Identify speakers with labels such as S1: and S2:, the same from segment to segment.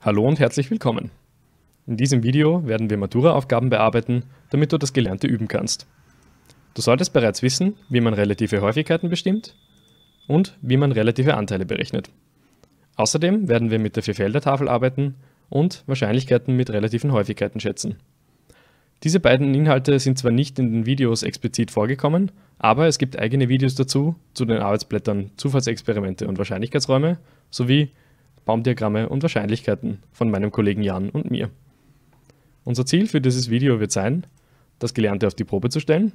S1: Hallo und herzlich willkommen. In diesem Video werden wir Matura-Aufgaben bearbeiten, damit du das Gelernte üben kannst. Du solltest bereits wissen, wie man relative Häufigkeiten bestimmt und wie man relative Anteile berechnet. Außerdem werden wir mit der Vierfelder-Tafel arbeiten und Wahrscheinlichkeiten mit relativen Häufigkeiten schätzen. Diese beiden Inhalte sind zwar nicht in den Videos explizit vorgekommen, aber es gibt eigene Videos dazu, zu den Arbeitsblättern Zufallsexperimente und Wahrscheinlichkeitsräume sowie Baumdiagramme und Wahrscheinlichkeiten von meinem Kollegen Jan und mir. Unser Ziel für dieses Video wird sein, das Gelernte auf die Probe zu stellen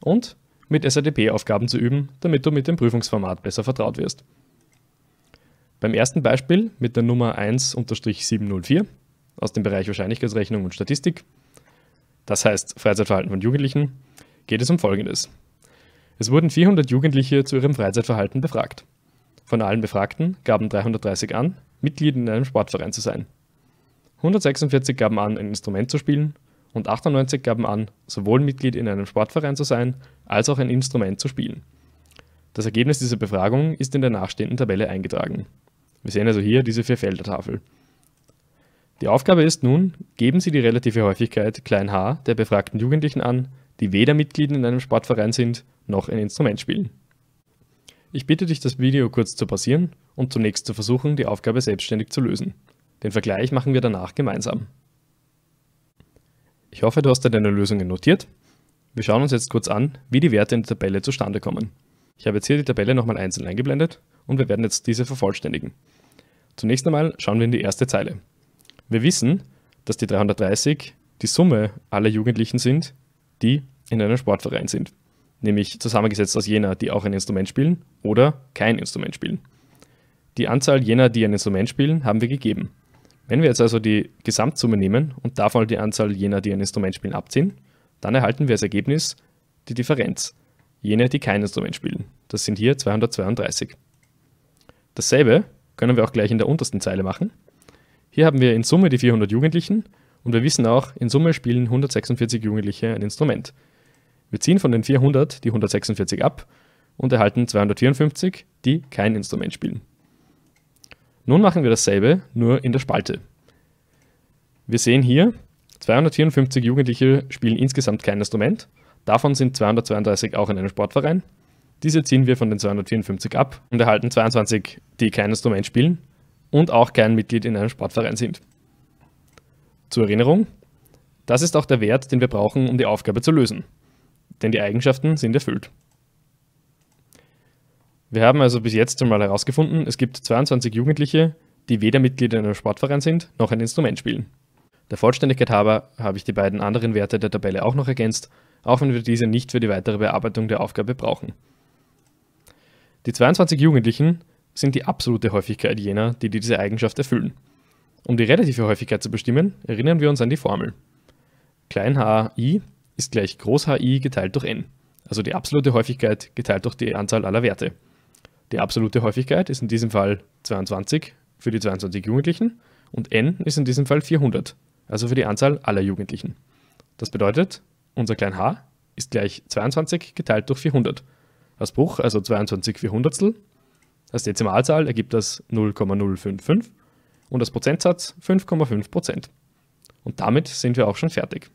S1: und mit SADP-Aufgaben zu üben, damit du mit dem Prüfungsformat besser vertraut wirst. Beim ersten Beispiel mit der Nummer 1-704 aus dem Bereich Wahrscheinlichkeitsrechnung und Statistik, das heißt Freizeitverhalten von Jugendlichen, geht es um Folgendes. Es wurden 400 Jugendliche zu ihrem Freizeitverhalten befragt. Von allen Befragten gaben 330 an, Mitglied in einem Sportverein zu sein. 146 gaben an, ein Instrument zu spielen und 98 gaben an, sowohl Mitglied in einem Sportverein zu sein, als auch ein Instrument zu spielen. Das Ergebnis dieser Befragung ist in der nachstehenden Tabelle eingetragen. Wir sehen also hier diese Vierfeldertafel. Die Aufgabe ist nun, geben Sie die relative Häufigkeit h der befragten Jugendlichen an, die weder Mitglied in einem Sportverein sind, noch ein Instrument spielen. Ich bitte dich, das Video kurz zu pausieren und zunächst zu versuchen, die Aufgabe selbstständig zu lösen. Den Vergleich machen wir danach gemeinsam. Ich hoffe, du hast dir deine Lösungen notiert. Wir schauen uns jetzt kurz an, wie die Werte in der Tabelle zustande kommen. Ich habe jetzt hier die Tabelle nochmal einzeln eingeblendet und wir werden jetzt diese vervollständigen. Zunächst einmal schauen wir in die erste Zeile. Wir wissen, dass die 330 die Summe aller Jugendlichen sind, die in einem Sportverein sind. Nämlich zusammengesetzt aus jener, die auch ein Instrument spielen oder kein Instrument spielen. Die Anzahl jener, die ein Instrument spielen, haben wir gegeben. Wenn wir jetzt also die Gesamtsumme nehmen und davon die Anzahl jener, die ein Instrument spielen, abziehen, dann erhalten wir als Ergebnis die Differenz, jene, die kein Instrument spielen. Das sind hier 232. Dasselbe können wir auch gleich in der untersten Zeile machen. Hier haben wir in Summe die 400 Jugendlichen und wir wissen auch, in Summe spielen 146 Jugendliche ein Instrument. Wir ziehen von den 400 die 146 ab und erhalten 254, die kein Instrument spielen. Nun machen wir dasselbe, nur in der Spalte. Wir sehen hier, 254 Jugendliche spielen insgesamt kein Instrument, davon sind 232 auch in einem Sportverein. Diese ziehen wir von den 254 ab und erhalten 22, die kein Instrument spielen und auch kein Mitglied in einem Sportverein sind. Zur Erinnerung, das ist auch der Wert, den wir brauchen, um die Aufgabe zu lösen, denn die Eigenschaften sind erfüllt. Wir haben also bis jetzt einmal herausgefunden, es gibt 22 Jugendliche, die weder Mitglied in einem Sportverein sind, noch ein Instrument spielen. Der Vollständigkeit halber habe ich die beiden anderen Werte der Tabelle auch noch ergänzt, auch wenn wir diese nicht für die weitere Bearbeitung der Aufgabe brauchen. Die 22 Jugendlichen sind die absolute Häufigkeit jener, die diese Eigenschaft erfüllen. Um die relative Häufigkeit zu bestimmen, erinnern wir uns an die Formel. Klein h i ist gleich groß h i geteilt durch n, also die absolute Häufigkeit geteilt durch die Anzahl aller Werte. Die absolute Häufigkeit ist in diesem Fall 22 für die 22 Jugendlichen und n ist in diesem Fall 400, also für die Anzahl aller Jugendlichen. Das bedeutet, unser klein h ist gleich 22 geteilt durch 400. Als Bruch, also 22 Vierhundertstel, als Dezimalzahl ergibt das 0,055 und als Prozentsatz 5,5%. Und damit sind wir auch schon fertig.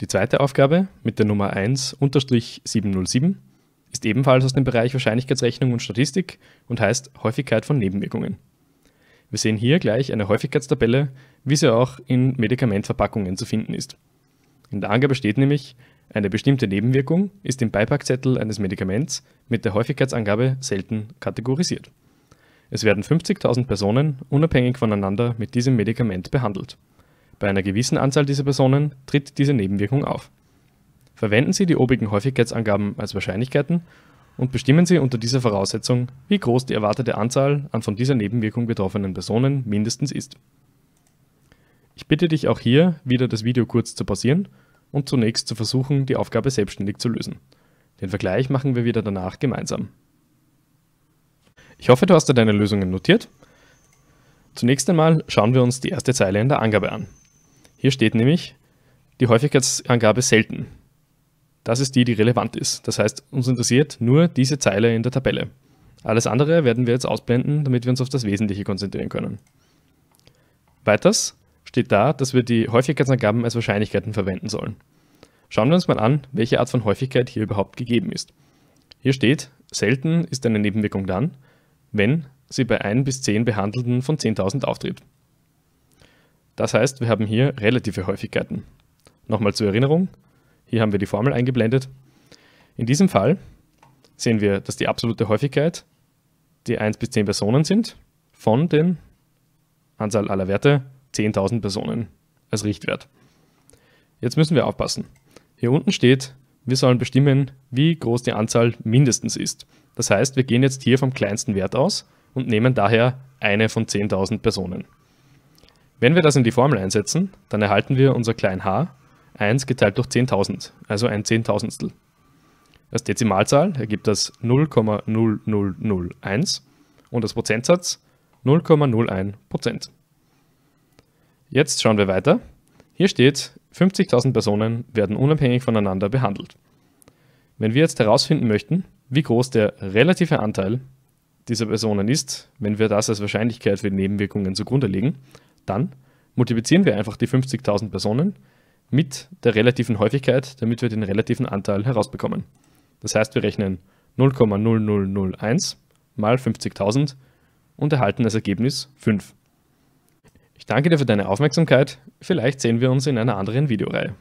S1: Die zweite Aufgabe mit der Nummer 1-707 ist ebenfalls aus dem Bereich Wahrscheinlichkeitsrechnung und Statistik und heißt Häufigkeit von Nebenwirkungen. Wir sehen hier gleich eine Häufigkeitstabelle, wie sie auch in Medikamentverpackungen zu finden ist. In der Angabe steht nämlich, eine bestimmte Nebenwirkung ist im Beipackzettel eines Medikaments mit der Häufigkeitsangabe selten kategorisiert. Es werden 50.000 Personen unabhängig voneinander mit diesem Medikament behandelt. Bei einer gewissen Anzahl dieser Personen tritt diese Nebenwirkung auf verwenden Sie die obigen Häufigkeitsangaben als Wahrscheinlichkeiten und bestimmen Sie unter dieser Voraussetzung, wie groß die erwartete Anzahl an von dieser Nebenwirkung betroffenen Personen mindestens ist. Ich bitte dich auch hier, wieder das Video kurz zu pausieren und zunächst zu versuchen, die Aufgabe selbstständig zu lösen. Den Vergleich machen wir wieder danach gemeinsam. Ich hoffe, du hast dir deine Lösungen notiert. Zunächst einmal schauen wir uns die erste Zeile in der Angabe an. Hier steht nämlich die Häufigkeitsangabe selten. Das ist die, die relevant ist. Das heißt, uns interessiert nur diese Zeile in der Tabelle. Alles andere werden wir jetzt ausblenden, damit wir uns auf das Wesentliche konzentrieren können. Weiters steht da, dass wir die Häufigkeitsangaben als Wahrscheinlichkeiten verwenden sollen. Schauen wir uns mal an, welche Art von Häufigkeit hier überhaupt gegeben ist. Hier steht, selten ist eine Nebenwirkung dann, wenn sie bei 1 bis 10 Behandelten von 10.000 auftritt. Das heißt, wir haben hier relative Häufigkeiten. Nochmal zur Erinnerung, hier haben wir die Formel eingeblendet. In diesem Fall sehen wir, dass die absolute Häufigkeit die 1 bis 10 Personen sind von den Anzahl aller Werte 10.000 Personen als Richtwert. Jetzt müssen wir aufpassen. Hier unten steht, wir sollen bestimmen, wie groß die Anzahl mindestens ist. Das heißt, wir gehen jetzt hier vom kleinsten Wert aus und nehmen daher eine von 10.000 Personen. Wenn wir das in die Formel einsetzen, dann erhalten wir unser klein h 1 geteilt durch 10.000, also ein Zehntausendstel. Als Dezimalzahl ergibt das 0,0001 und als Prozentsatz 0,01%. Jetzt schauen wir weiter. Hier steht, 50.000 Personen werden unabhängig voneinander behandelt. Wenn wir jetzt herausfinden möchten, wie groß der relative Anteil dieser Personen ist, wenn wir das als Wahrscheinlichkeit für Nebenwirkungen zugrunde legen, dann multiplizieren wir einfach die 50.000 Personen mit der relativen Häufigkeit, damit wir den relativen Anteil herausbekommen. Das heißt, wir rechnen 0,0001 mal 50.000 und erhalten das Ergebnis 5. Ich danke dir für deine Aufmerksamkeit. Vielleicht sehen wir uns in einer anderen Videoreihe.